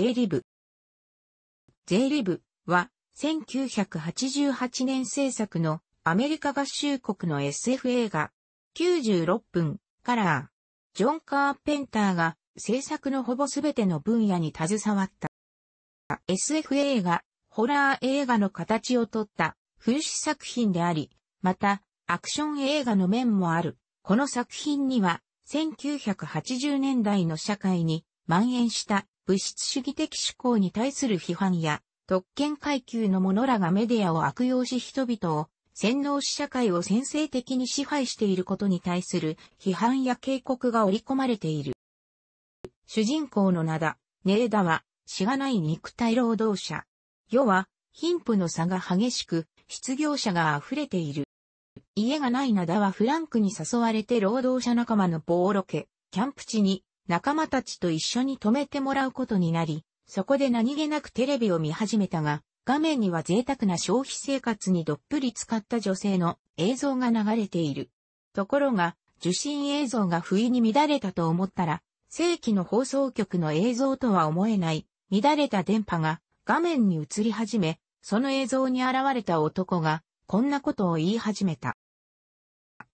税理部。税理部は、1988年制作のアメリカ合衆国の SF 映画、96分、カラー。ジョン・カーペンターが制作のほぼすべての分野に携わった。SF 映画、ホラー映画の形をとった風刺作品であり、また、アクション映画の面もある。この作品には、1980年代の社会に蔓延した物質主義的思考に対する批判や、特権階級の者らがメディアを悪用し人々を洗脳し社会を先制的に支配していることに対する批判や警告が織り込まれている。主人公の灘、ネーダは、しがない肉体労働者。世は、貧富の差が激しく、失業者が溢れている。家がない灘はフランクに誘われて労働者仲間のボーロケ、キャンプ地に仲間たちと一緒に止めてもらうことになり、そこで何気なくテレビを見始めたが、画面には贅沢な消費生活にどっぷり使った女性の映像が流れている。ところが、受信映像が不意に乱れたと思ったら、正規の放送局の映像とは思えない、乱れた電波が画面に映り始め、その映像に現れた男が、こんなことを言い始めた。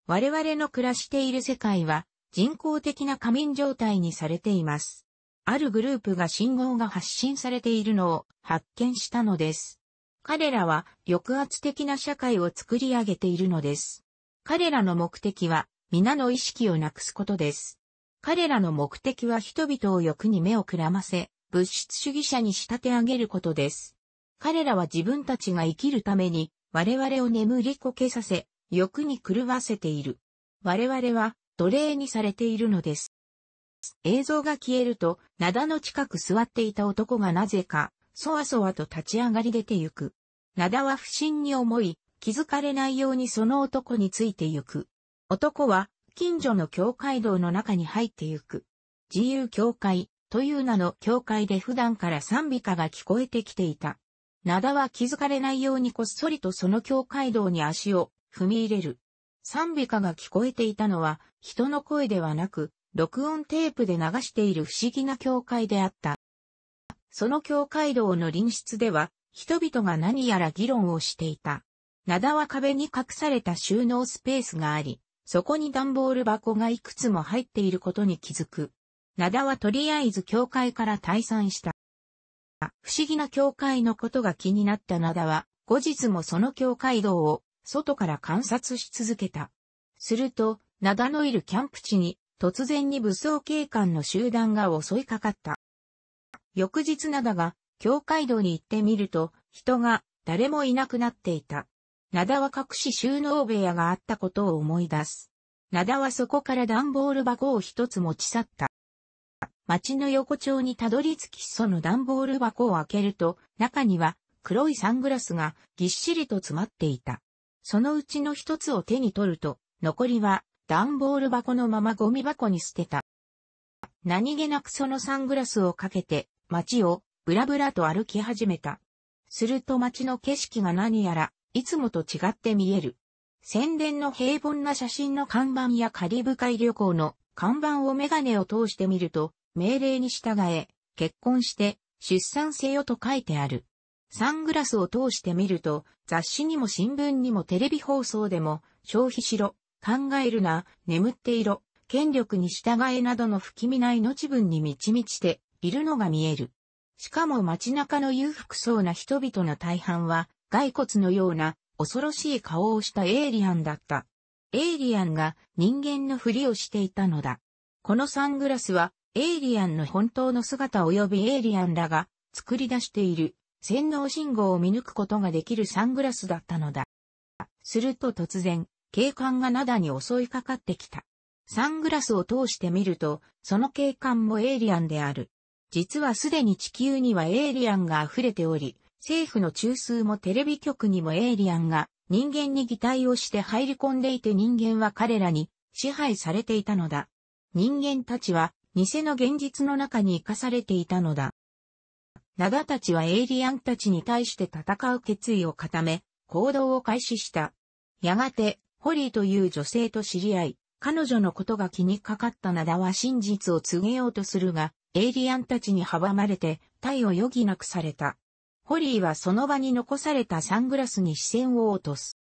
我々の暮らしている世界は、人工的な仮眠状態にされています。あるグループが信号が発信されているのを発見したのです。彼らは抑圧的な社会を作り上げているのです。彼らの目的は皆の意識をなくすことです。彼らの目的は人々を欲に目をくらませ、物質主義者に仕立て上げることです。彼らは自分たちが生きるために我々を眠りこけさせ、欲に狂わせている。我々は奴隷にされているのです。映像が消えると、灘の近く座っていた男がなぜか、そわそわと立ち上がり出てゆく。灘は不審に思い、気づかれないようにその男についてゆく。男は、近所の教会堂の中に入ってゆく。自由教会という名の教会で普段から賛美歌が聞こえてきていた。灘は気づかれないようにこっそりとその教会堂に足を踏み入れる。賛美歌が聞こえていたのは人の声ではなく、録音テープで流している不思議な教会であった。その教会堂の隣室では、人々が何やら議論をしていた。灘は壁に隠された収納スペースがあり、そこに段ボール箱がいくつも入っていることに気づく。灘はとりあえず教会から退散した。不思議な教会のことが気になった灘は、後日もその教会堂を外から観察し続けた。すると、灘のいるキャンプ地に、突然に武装警官の集団が襲いかかった。翌日灘が、教会堂に行ってみると、人が、誰もいなくなっていた。灘は隠し収納部屋があったことを思い出す。灘はそこから段ボール箱を一つ持ち去った。町の横丁にたどり着きその段ボール箱を開けると、中には黒いサングラスがぎっしりと詰まっていた。そのうちの一つを手に取ると、残りは段ボール箱のままゴミ箱に捨てた。何気なくそのサングラスをかけて、街をブラブラと歩き始めた。すると街の景色が何やら、いつもと違って見える。宣伝の平凡な写真の看板やカリブ海旅行の看板をメガネを通してみると、命令に従え、結婚して、出産せよと書いてある。サングラスを通してみると、雑誌にも新聞にもテレビ放送でも、消費しろ、考えるな、眠っていろ、権力に従えなどの不気味な命分に満ち満ちているのが見える。しかも街中の裕福そうな人々の大半は、骸骨のような恐ろしい顔をしたエイリアンだった。エイリアンが人間のふりをしていたのだ。このサングラスは、エイリアンの本当の姿及びエイリアンらが作り出している洗脳信号を見抜くことができるサングラスだったのだ。すると突然、警官が灘に襲いかかってきた。サングラスを通してみると、その警官もエイリアンである。実はすでに地球にはエイリアンが溢れており、政府の中枢もテレビ局にもエイリアンが人間に擬態をして入り込んでいて人間は彼らに支配されていたのだ。人間たちは偽の現実の中に生かされていたのだ。灘たちはエイリアンたちに対して戦う決意を固め、行動を開始した。やがて、ホリーという女性と知り合い、彼女のことが気にかかったナダは真実を告げようとするが、エイリアンたちに阻まれて、退を余儀なくされた。ホリーはその場に残されたサングラスに視線を落とす。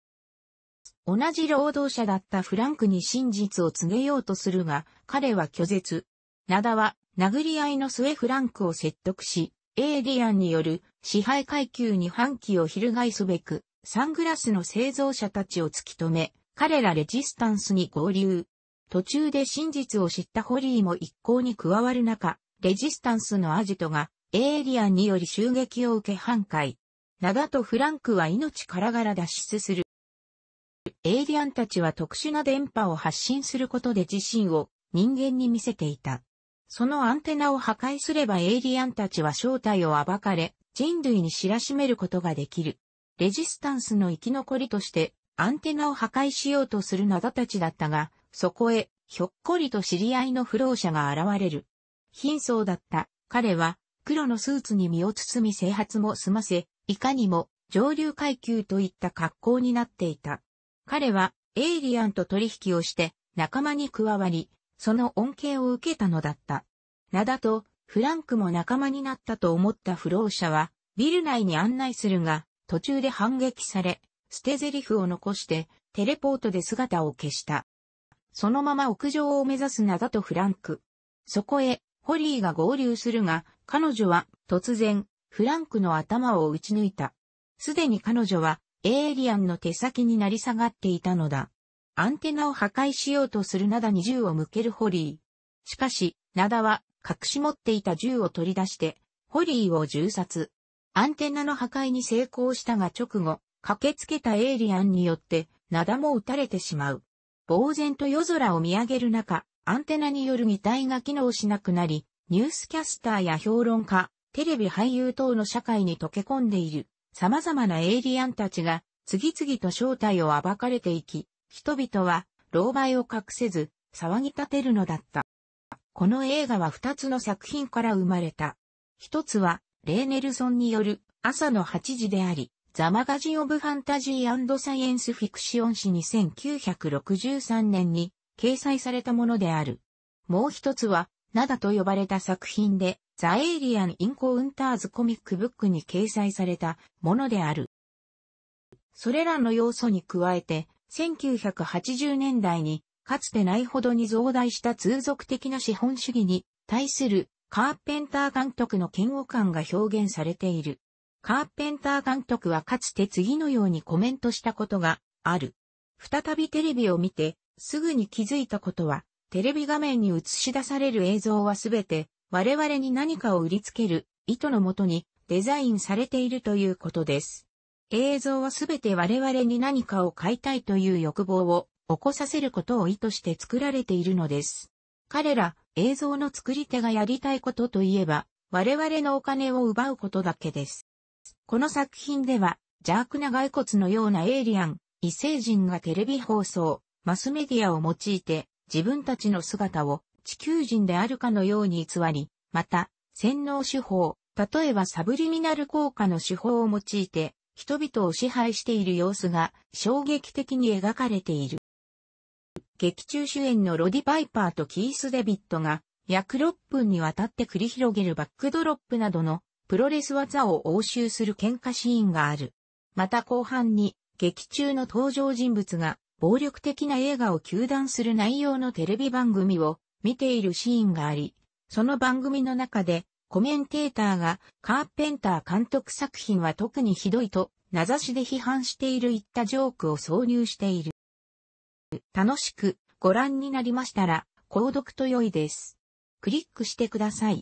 同じ労働者だったフランクに真実を告げようとするが、彼は拒絶。ナダは、殴り合いの末フランクを説得し、エイリアンによる支配階級に反旗を翻すべく、サングラスの製造者たちを突き止め、彼らレジスタンスに合流。途中で真実を知ったホリーも一向に加わる中、レジスタンスのアジトがエイリアンにより襲撃を受け反壊。灘とフランクは命からがら脱出する。エイリアンたちは特殊な電波を発信することで自身を人間に見せていた。そのアンテナを破壊すればエイリアンたちは正体を暴かれ、人類に知らしめることができる。レジスタンスの生き残りとしてアンテナを破壊しようとするナダたちだったが、そこへ、ひょっこりと知り合いの不老者が現れる。貧相だった彼は、黒のスーツに身を包み整髪も済ませ、いかにも上流階級といった格好になっていた。彼はエイリアンと取引をして仲間に加わり、その恩恵を受けたのだった。ナダとフランクも仲間になったと思った不老者は、ビル内に案内するが、途中で反撃され、捨て台詞を残して、テレポートで姿を消した。そのまま屋上を目指すナダとフランク。そこへ、ホリーが合流するが、彼女は、突然、フランクの頭を撃ち抜いた。すでに彼女は、エイリアンの手先になり下がっていたのだ。アンテナを破壊しようとするナダに銃を向けるホリー。しかし、ナダは、隠し持っていた銃を取り出して、ホリーを銃殺。アンテナの破壊に成功したが直後、駆けつけたエイリアンによって、灘も撃たれてしまう。呆然と夜空を見上げる中、アンテナによる擬態が機能しなくなり、ニュースキャスターや評論家、テレビ俳優等の社会に溶け込んでいる、様々なエイリアンたちが、次々と正体を暴かれていき、人々は、狼狽を隠せず、騒ぎ立てるのだった。この映画は2つの作品から生まれた。一つは、レーネルソンによる朝の8時であり、ザ・マガジン・オブ・ファンタジーサイエンス・フィクシオン誌2963年に掲載されたものである。もう一つは、ナダと呼ばれた作品で、ザ・エイリアン・インコウンターズ・コミックブックに掲載されたものである。それらの要素に加えて、1980年代に、かつてないほどに増大した通俗的な資本主義に対するカーペンター監督の嫌悪感が表現されている。カーペンター監督はかつて次のようにコメントしたことがある。再びテレビを見て、すぐに気づいたことは、テレビ画面に映し出される映像はすべて、我々に何かを売りつける意図のもとにデザインされているということです。映像はすべて我々に何かを買いたいという欲望を起こさせることを意図して作られているのです。彼ら映像の作り手がやりたいことといえば、我々のお金を奪うことだけです。この作品では、邪悪な骸骨のようなエイリアン、異星人がテレビ放送、マスメディアを用いて、自分たちの姿を地球人であるかのように偽り、また、洗脳手法、例えばサブリミナル効果の手法を用いて、人々を支配している様子が衝撃的に描かれている。劇中主演のロディ・パイパーとキース・デビットが約6分にわたって繰り広げるバックドロップなどのプロレス技を応酬する喧嘩シーンがある。また後半に、劇中の登場人物が、暴力的な映画を糾弾する内容のテレビ番組を見ているシーンがあり、その番組の中で、コメンテーターが、カーペンター監督作品は特にひどいと、名指しで批判しているいったジョークを挿入している。楽しくご覧になりましたら、購読と良いです。クリックしてください。